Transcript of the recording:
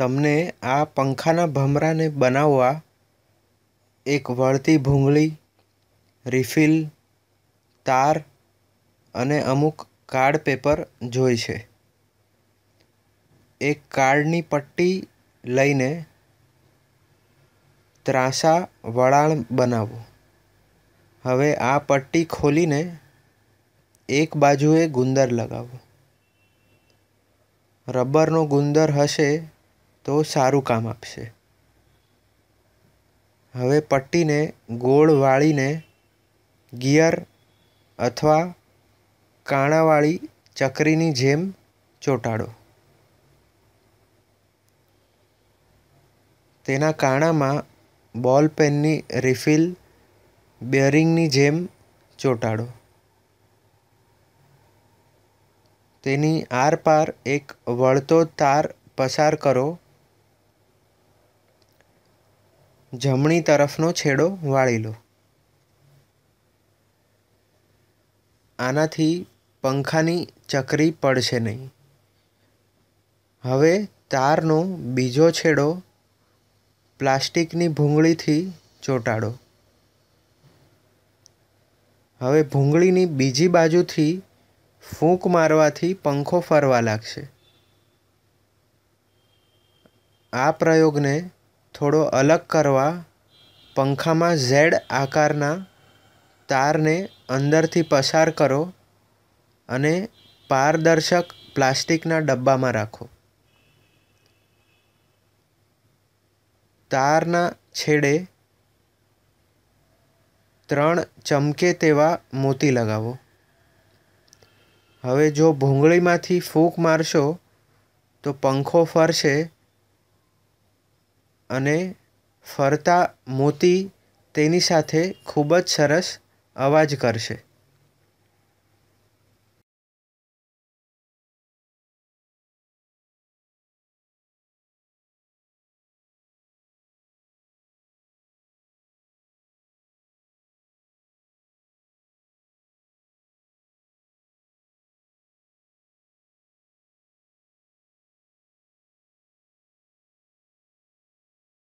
તમને આ પંખાના ભમરાને બનાવવા એક વળતી ભૂંગળી રિફિલ તાર અને અમુક કાર્ડ પેપર જોઈ છે એક કાર્ડની પટ્ટી લઈને ત્રાસા વળાણ બનાવો હવે આ પટ્ટી ખોલીને એક બાજુએ ગુંદર લગાવો રબરનો ગુંદર હશે તો સારું કામ આપશે હવે પટ્ટીને ગોળ વાળીને ગિયર અથવા કાણાવાળી ચકરીની જેમ ચોટાડો તેના કાણામાં બોલ પેનની રિફિલ બેરિંગની જેમ ચોંટાડો તેની આરપાર એક વળતો તાર પસાર કરો જમણી તરફનો છેડો વાળી લો આનાથી પંખાની ચકરી પડશે નહીં હવે તારનો બીજો છેડો પ્લાસ્ટિકની ભૂંગળીથી ચોંટાડો હવે ભૂંગળીની બીજી બાજુથી ફૂંક મારવાથી પંખો ફરવા લાગશે આ પ્રયોગને થોડો અલગ કરવા પંખામાં ઝેડ આકારના તારને અંદરથી પસાર કરો અને પારદર્શક પ્લાસ્ટિકના ડબ્બામાં રાખો તારના છેડે ત્રણ ચમકે તેવા મોતી લગાવો હવે જો ભૂંગળીમાંથી ફૂંક મારશો તો પંખો ફરશે અને ફરતા મોતી તેની સાથે ખૂબ જ સરસ અવાજ કરશે